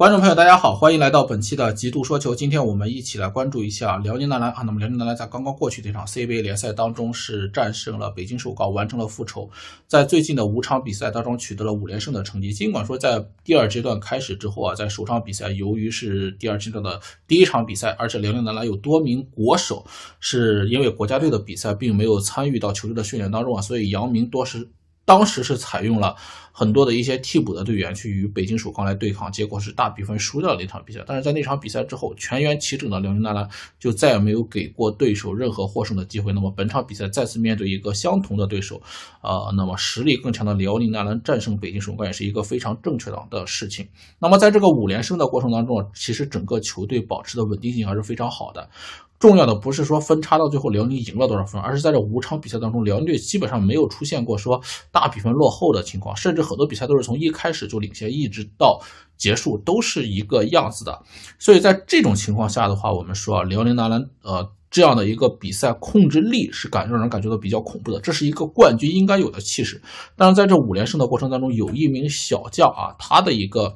观众朋友，大家好，欢迎来到本期的极度说球。今天我们一起来关注一下辽宁男篮啊。那么辽宁男篮在刚刚过去这场 CBA 联赛当中是战胜了北京首钢，完成了复仇。在最近的五场比赛当中取得了五连胜的成绩。尽管说在第二阶段开始之后啊，在首场比赛由于是第二阶段的第一场比赛，而且辽宁男篮有多名国手是因为国家队的比赛并没有参与到球队的训练当中啊，所以姚明多是。当时是采用了很多的一些替补的队员去与北京首钢来对抗，结果是大比分输掉了那场比赛。但是在那场比赛之后，全员齐整的辽宁男篮就再也没有给过对手任何获胜的机会。那么本场比赛再次面对一个相同的对手，呃，那么实力更强的辽宁男篮战胜北京首钢也是一个非常正确的事情。那么在这个五连胜的过程当中，其实整个球队保持的稳定性还是非常好的。重要的不是说分差到最后辽宁赢了多少分，而是在这五场比赛当中，辽宁队基本上没有出现过说大比分落后的情况，甚至很多比赛都是从一开始就领先，一直到结束都是一个样子的。所以在这种情况下的话，我们说辽宁男篮呃这样的一个比赛控制力是感让人感觉到比较恐怖的，这是一个冠军应该有的气势。但是在这五连胜的过程当中，有一名小将啊，他的一个。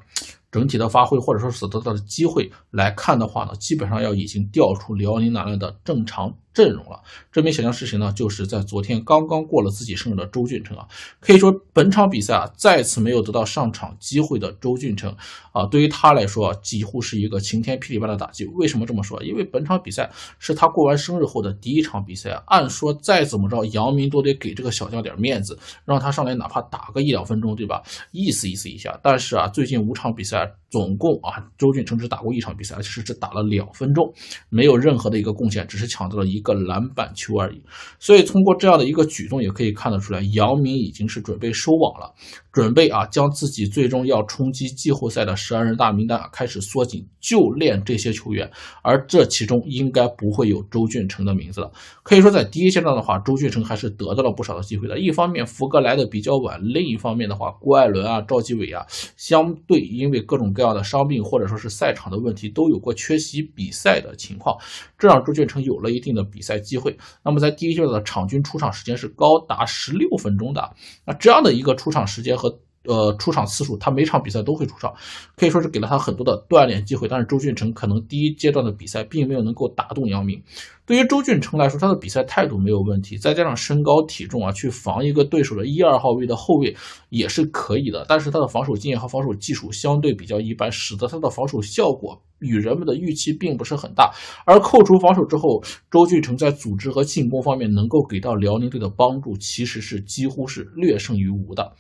整体的发挥，或者说所得到的机会来看的话呢，基本上要已经掉出辽宁男篮的正常。阵容了，这名小将是谁呢？就是在昨天刚刚过了自己生日的周俊成啊。可以说本场比赛啊，再次没有得到上场机会的周俊成啊，对于他来说几乎是一个晴天霹雳般的打击。为什么这么说？因为本场比赛是他过完生日后的第一场比赛，按说再怎么着，杨明都得给这个小将点面子，让他上来哪怕打个一两分钟，对吧？意思意思一下。但是啊，最近五场比赛。总共啊，周俊成只打过一场比赛，而且是只打了两分钟，没有任何的一个贡献，只是抢到了一个篮板球而已。所以通过这样的一个举动，也可以看得出来，姚明已经是准备收网了，准备啊将自己最终要冲击季后赛的十二人大名单开始缩紧，就练这些球员。而这其中应该不会有周俊成的名字了。可以说，在第一阶段的话，周俊成还是得到了不少的机会的。一方面，福哥来的比较晚；另一方面的话，郭艾伦啊、赵继伟啊，相对因为各种各。这样的伤病或者说是赛场的问题都有过缺席比赛的情况，这让朱俊成有了一定的比赛机会。那么在第一阶段的场均出场时间是高达十六分钟的，那这样的一个出场时间和。呃，出场次数，他每场比赛都会出场，可以说是给了他很多的锻炼机会。但是周俊成可能第一阶段的比赛并没有能够打动杨明。对于周俊成来说，他的比赛态度没有问题，再加上身高体重啊，去防一个对手的一二号位的后卫也是可以的。但是他的防守经验和防守技术相对比较一般，使得他的防守效果与人们的预期并不是很大。而扣除防守之后，周俊成在组织和进攻方面能够给到辽宁队的帮助，其实是几乎是略胜于无的。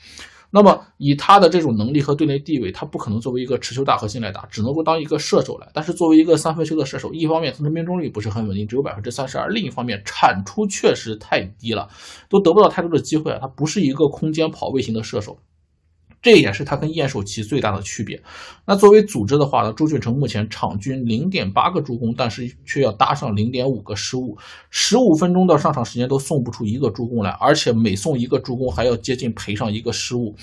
那么，以他的这种能力和队内地位，他不可能作为一个持球大核心来打，只能够当一个射手来。但是，作为一个三分球的射手，一方面他的命中率不是很稳定，只有百分之三十二；另一方面，产出确实太低了，都得不到太多的机会啊。他不是一个空间跑位型的射手。这也是他跟晏守奇最大的区别。那作为组织的话呢，周俊成目前场均零点八个助攻，但是却要搭上零点五个失误。十五分钟的上场时间都送不出一个助攻来，而且每送一个助攻还要接近赔上一个失误。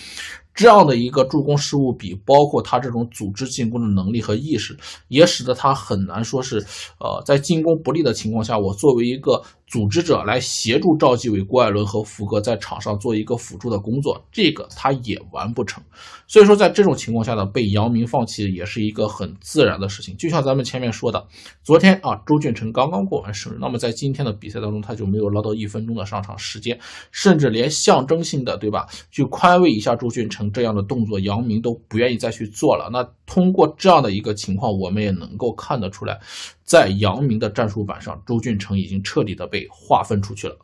这样的一个助攻失误比，包括他这种组织进攻的能力和意识，也使得他很难说是，呃，在进攻不利的情况下，我作为一个组织者来协助赵继伟、郭艾伦和福格在场上做一个辅助的工作，这个他也完不成。所以说，在这种情况下呢，被姚明放弃也是一个很自然的事情。就像咱们前面说的，昨天啊，周俊成刚刚过完生日，那么在今天的比赛当中，他就没有捞到一分钟的上场时间，甚至连象征性的，对吧？去宽慰一下周俊成。这样的动作，杨明都不愿意再去做了。那通过这样的一个情况，我们也能够看得出来，在杨明的战术板上，周俊成已经彻底的被划分出去了。